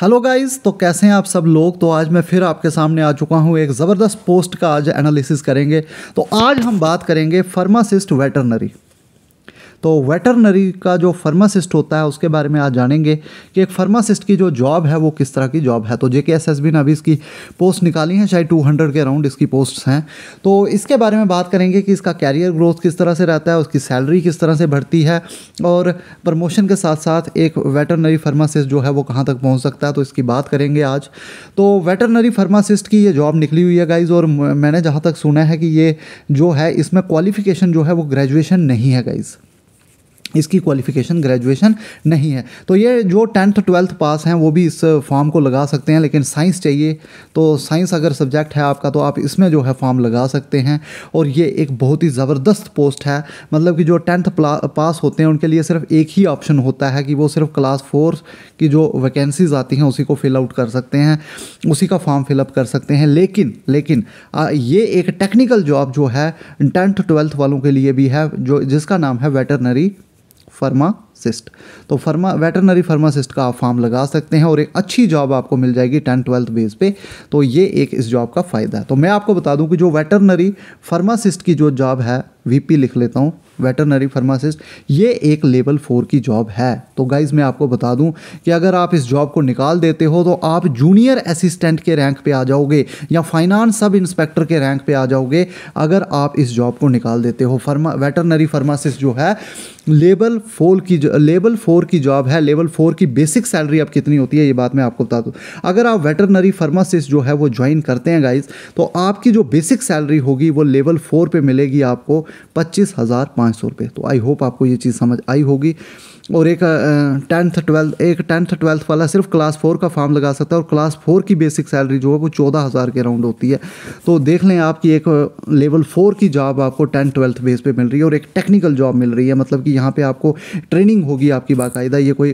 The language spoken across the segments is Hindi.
हेलो गाइस तो कैसे हैं आप सब लोग तो आज मैं फिर आपके सामने आ चुका हूं एक ज़बरदस्त पोस्ट का आज एनालिसिस करेंगे तो आज हम बात करेंगे फार्मासिस्ट वेटरनरी तो वेटरनरी का जो फार्मासिस्ट होता है उसके बारे में आज जानेंगे कि एक फार्मासिस्ट की जो जॉब है वो किस तरह की जॉब है तो जे के एस एस बी ने अभी इसकी पोस्ट निकाली है शायद टू हंड्रेड के अराउंड इसकी पोस्ट हैं तो इसके बारे में बात करेंगे कि इसका कैरियर ग्रोथ किस तरह से रहता है उसकी सैलरी किस तरह से बढ़ती है और प्रमोशन के साथ साथ एक वेटरनरी फार्मासिस्ट जो है वो कहाँ तक पहुँच सकता है तो इसकी बात करेंगे आज तो वेटरनरी फार्मासिस्ट की ये जॉब निकली हुई है गाइज़ और मैंने जहाँ तक सुना है कि ये जो है इसमें क्वालिफिकेशन जो है वो ग्रेजुएशन नहीं है गाइज़ इसकी क्वालिफिकेशन ग्रेजुएशन नहीं है तो ये जो टेंथ ट्वेल्थ पास हैं वो भी इस फॉर्म को लगा सकते हैं लेकिन साइंस चाहिए तो साइंस अगर सब्जेक्ट है आपका तो आप इसमें जो है फॉर्म लगा सकते हैं और ये एक बहुत ही ज़बरदस्त पोस्ट है मतलब कि जो टेंथ पास होते हैं उनके लिए सिर्फ एक ही ऑप्शन होता है कि वो सिर्फ क्लास फोर की जो वैकेंसीज आती हैं उसी को फिल आउट कर सकते हैं उसी का फॉर्म फिलअप कर सकते हैं लेकिन लेकिन आ, ये एक टेक्निकल जॉब जो है टेंथ ट्वेल्थ वालों के लिए भी है जो जिसका नाम है वेटरनरी फर्मा फार्मासिस्ट तो फार्मा वेटरनरी फार्मासिस्ट का आप फॉर्म लगा सकते हैं और एक अच्छी जॉब आपको मिल जाएगी टेंथ ट्वेल्थ बेस पे तो ये एक इस जॉब का फ़ायदा है तो मैं आपको बता दूं कि जो वेटरनरी फार्मासिस्ट की जो जॉब है वीपी लिख लेता हूँ वेटरनरी फार्मासिस्ट ये एक लेवल फोर की जॉब है तो गाइज मैं आपको बता दूं कि अगर आप इस जॉब को निकाल देते हो तो आप जूनियर असिस्टेंट के रैंक पे आ जाओगे या फाइनेंस सब इंस्पेक्टर के रैंक पे आ जाओगे अगर आप इस जॉब को निकाल देते हो फार्मा वेटरनरी फार्मासिस्ट जो है लेवल फोर की लेवल फोर की जॉब है लेवल फोर की बेसिक सैलरी अब कितनी होती है ये बात मैं आपको बता दूँ अगर आप वेटरनरी फार्मासिस्ट जो है वो ज्वाइन करते हैं गाइज तो आपकी जो बेसिक सैलरी होगी वो लेवल फोर पर मिलेगी आपको पच्चीस हज़ार पाँच सौ रुपये तो आई होप आपको ये चीज़ समझ आई होगी और एक टेंथ ट्वेल्थ एक टेंथ ट्वेल्थ वाला सिर्फ क्लास फोर का फॉर्म लगा सकता है और क्लास फोर की बेसिक सैलरी जो है वो चौदह हज़ार के राउंड होती है तो देख लें आपकी एक लेवल फोर की जॉब आपको टेंथ ट्वेल्थ बेस पे मिल रही है और एक टेक्निकल जॉब मिल रही है मतलब कि यहाँ पे आपको ट्रेनिंग होगी आपकी बाकायदा ये कोई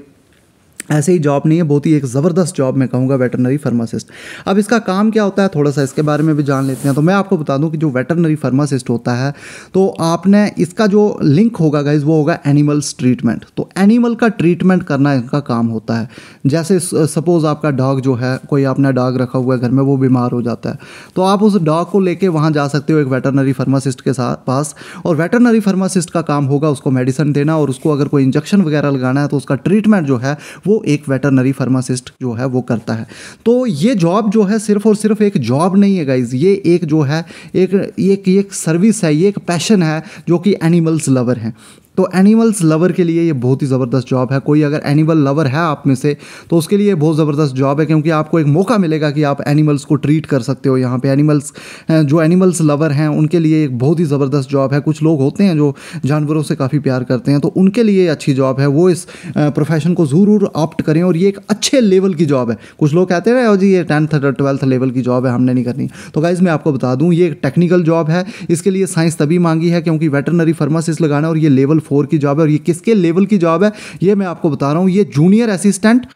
ऐसे ही जॉब नहीं है बहुत ही एक ज़बरदस्त जॉब मैं कहूँगा वेटरनरी फार्मासिस्ट अब इसका काम क्या होता है थोड़ा सा इसके बारे में भी जान लेते हैं तो मैं आपको बता दूँ कि जो वेटरनरी फार्मासिस्ट होता है तो आपने इसका जो लिंक होगा गाइज वो होगा एनिमल्स ट्रीटमेंट तो एनिमल का ट्रीटमेंट करना इनका काम होता है जैसे सपोज़ आपका डॉग जो है कोई आपने डॉग रखा हुआ है घर में वो बीमार हो जाता है तो आप उस डॉग को लेके वहाँ जा सकते हो एक वेटरनरी फार्मासिस्ट के साथ पास और वेटरनरी फार्मासिस्ट का काम होगा उसको मेडिसिन देना और उसको अगर कोई इंजेक्शन वगैरह लगाना है तो उसका ट्रीटमेंट जो है वो वो एक वेटरनरी फार्मासिस्ट जो है वो करता है तो ये जॉब जो है सिर्फ और सिर्फ एक जॉब नहीं है गाइज ये एक जो है एक एक एक सर्विस है ये एक पैशन है जो कि एनिमल्स लवर हैं तो एनिमल्स लवर के लिए ये बहुत ही ज़बरदस्त जॉब है कोई अगर एनिमल लवर है आप में से तो उसके लिए बहुत ज़बरदस्त जॉब है क्योंकि आपको एक मौका मिलेगा कि आप एनिमल्स को ट्रीट कर सकते हो यहाँ पे एनिमल्स जो एनिमल्स लवर हैं उनके लिए एक बहुत ही ज़बरदस्त जॉब है कुछ लोग होते हैं जो जानवरों से काफ़ी प्यार करते हैं तो उनके लिए अच्छी जॉब है वो इस प्रोफेशन को ज़रूर ऑप्ट करें और ये एक अच्छे लेवल की जॉब है कुछ लोग कहते हैं जी ये टेंथ ट्वेल्थ लेवल की जॉब है हमने नहीं करनी तो गाइज़ मैं आपको बता दूँ ये एक टेक्निकल जॉब है इसके लिए साइंस तभी मांगी है क्योंकि वेटरनरी फार्मासिस्ट लगाना और ये लेवल फोर की जॉब है और ये किसके लेवल की जॉब है ये मैं आपको बता रहा हूँ ये जूनियर असिस्टेंट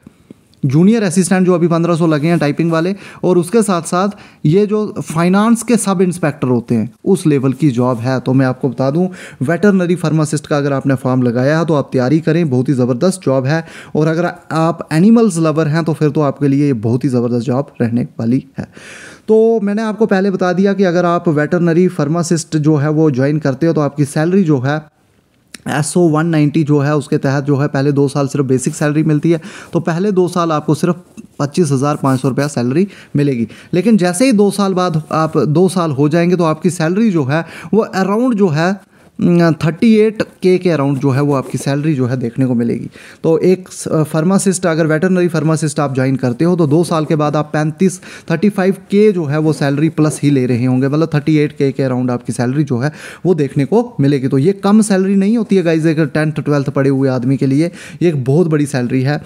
जूनियर असिस्टेंट जो अभी पंद्रह सौ लगे हैं टाइपिंग वाले और उसके साथ साथ ये जो फाइनेंस के सब इंस्पेक्टर होते हैं उस लेवल की जॉब है तो मैं आपको बता दूं वेटरनरी फार्मासिस्ट का अगर आपने फॉर्म लगाया है तो आप तैयारी करें बहुत ही ज़बरदस्त जॉब है और अगर आप एनिमल्स लवर हैं तो फिर तो आपके लिए ये बहुत ही ज़बरदस्त जॉब रहने वाली है तो मैंने आपको पहले बता दिया कि अगर आप वेटरनरी फार्मासिस्ट जो है वो ज्वाइन करते हो तो आपकी सैलरी जो है एस ओ वन नाइन्टी जो है उसके तहत जो है पहले दो साल सिर्फ बेसिक सैलरी मिलती है तो पहले दो साल आपको सिर्फ पच्चीस हज़ार पाँच सौ रुपया सैलरी मिलेगी लेकिन जैसे ही दो साल बाद आप दो साल हो जाएंगे तो आपकी सैलरी जो है वो अराउंड जो है थर्टी एट के के अराउंड जो है वो आपकी सैलरी जो है देखने को मिलेगी तो एक फार्मासिस्ट अगर वेटरनरी फार्मासिस्ट आप ज्वाइन करते हो तो दो साल के बाद आप पैंतीस थर्टी फाइव के जो है वो सैलरी प्लस ही ले रहे होंगे मतलब थर्टी एट के के अराउंड आपकी सैलरी जो है वो देखने को मिलेगी तो ये कम सैलरी नहीं होती है गाइज एक टेंथ ट्वेल्थ पड़े हुए आदमी के लिए ये एक बहुत बड़ी सैलरी है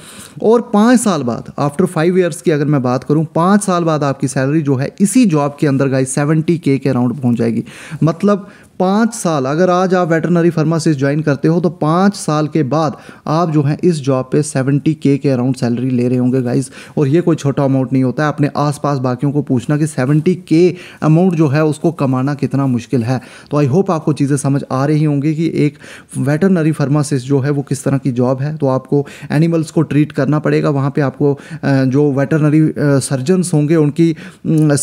और पाँच साल बाद आफ्टर फाइव ईयर्स की अगर मैं बात करूँ पाँच साल बाद आपकी सैलरी जो है इसी जॉब के अंदर गाइज सेवेंटी के के अराउंड पहुँच जाएगी मतलब पाँच साल अगर आज आप वेटरनरी फार्मासिस्ट ज्वाइन करते हो तो पाँच साल के बाद आप जो है इस जॉब पे सेवेंटी के के अराउंड सैलरी ले रहे होंगे गाइज और ये कोई छोटा अमाउंट नहीं होता है अपने आसपास बाकियों को पूछना कि सेवेंटी के अमाउंट जो है उसको कमाना कितना मुश्किल है तो आई होप आपको चीज़ें समझ आ रही होंगी कि एक वेटरनरी फार्मासिस्ट जो है वो किस तरह की जॉब है तो आपको एनिमल्स को ट्रीट करना पड़ेगा वहाँ पर आपको जो वेटरनरी सर्जन्स होंगे उनकी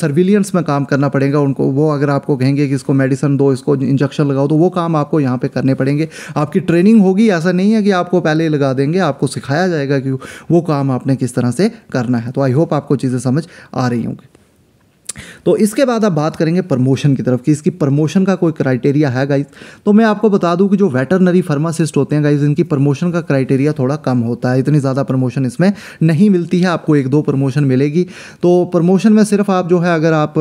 सर्विलियंस में काम करना पड़ेगा उनको वो अगर आपको कहेंगे कि इसको मेडिसिन दो इसको इंजेक्शन लगाओ तो वो काम आपको यहाँ पे करने पड़ेंगे आपकी ट्रेनिंग होगी ऐसा नहीं है कि आपको पहले ही लगा देंगे आपको सिखाया जाएगा कि वो काम आपने किस तरह से करना है तो आई होप आपको चीज़ें समझ आ रही होंगी तो इसके बाद आप बात करेंगे प्रमोशन की तरफ कि इसकी प्रमोशन का कोई क्राइटेरिया है गाइज तो मैं आपको बता दूं कि जो वेटरनरी फार्मासिस्ट होते हैं गाइज इनकी प्रमोशन का क्राइटेरिया थोड़ा कम होता है इतनी ज़्यादा प्रमोशन इसमें नहीं मिलती है आपको एक दो प्रमोशन मिलेगी तो प्रमोशन में सिर्फ आप जो है अगर आप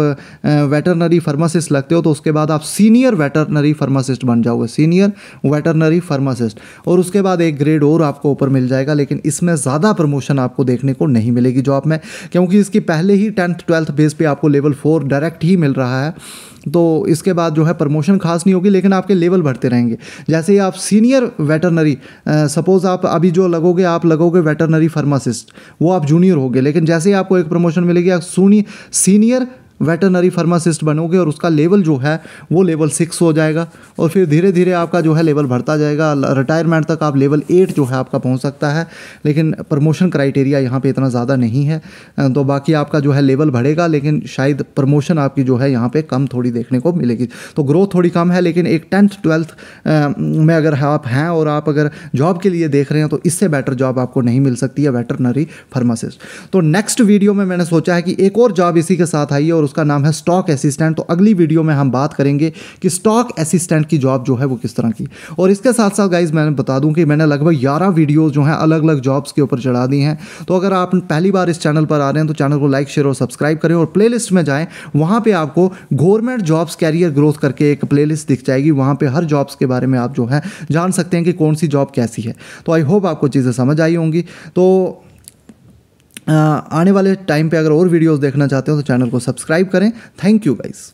वेटरनरी फार्मासिस्ट लगते हो तो उसके बाद आप सीनियर वेटरनरी फार्मासिस्ट बन जाओगे सीनियर वेटरनरी फार्मासिस्ट और उसके बाद एक ग्रेड और आपको ऊपर मिल जाएगा लेकिन इसमें ज़्यादा प्रमोशन आपको देखने को नहीं मिलेगी जॉब में क्योंकि इसकी पहले ही टेंथ ट्वेल्थ बेस पर आपको लेवल लेवल फोर डायरेक्ट ही मिल रहा है तो इसके बाद जो है प्रमोशन खास नहीं होगी लेकिन आपके लेवल बढ़ते रहेंगे जैसे ही आप सीनियर वेटरनरी सपोज़ आप अभी जो लगोगे आप लगोगे वेटरनरी फार्मासिस्ट वो आप जूनियर होगे लेकिन जैसे ही आपको एक प्रमोशन मिलेगी आप सुनिए सीनियर वेटरनरी फार्मासिस्ट बनोगे और उसका लेवल जो है वो लेवल सिक्स हो जाएगा और फिर धीरे धीरे आपका जो है लेवल बढ़ता जाएगा रिटायरमेंट तक आप लेवल एट जो है आपका पहुंच सकता है लेकिन प्रमोशन क्राइटेरिया यहाँ पे इतना ज़्यादा नहीं है तो बाकी आपका जो है लेवल बढ़ेगा लेकिन शायद प्रमोशन आपकी जो है यहाँ पर कम थोड़ी देखने को मिलेगी तो ग्रोथ थोड़ी कम है लेकिन एक टेंथ ट्वेल्थ में अगर आप हैं और आप अगर जॉब के लिए देख रहे हैं तो इससे बेटर जॉब आपको नहीं मिल सकती है वेटरनरी फार्मासिस्ट तो नेक्स्ट वीडियो में मैंने सोचा है कि एक और जॉब इसी के साथ आई है और उसका नाम है स्टॉक असिस्टेंट तो अगली वीडियो में हम बात करेंगे कि स्टॉक असिस्टेंट की जॉब जो है वो किस तरह की और इसके साथ साथ गाइज मैंने बता दूं कि मैंने लगभग ग्यारह वीडियोज़ जो हैं अलग अलग जॉब्स के ऊपर चढ़ा दी हैं तो अगर आप पहली बार इस चैनल पर आ रहे हैं तो चैनल को लाइक शेयर और सब्सक्राइब करें और प्ले में जाएँ वहाँ पर आपको गवर्नमेंट जॉब्स कैरियर ग्रोथ करके एक प्ले दिख जाएगी वहाँ पर हर जॉब्स के बारे में आप जो है जान सकते हैं कि कौन सी जॉब कैसी है तो आई होप आपको चीज़ें समझ आई होंगी तो आने वाले टाइम पे अगर और वीडियोस देखना चाहते हो तो चैनल को सब्सक्राइब करें थैंक यू गाइज़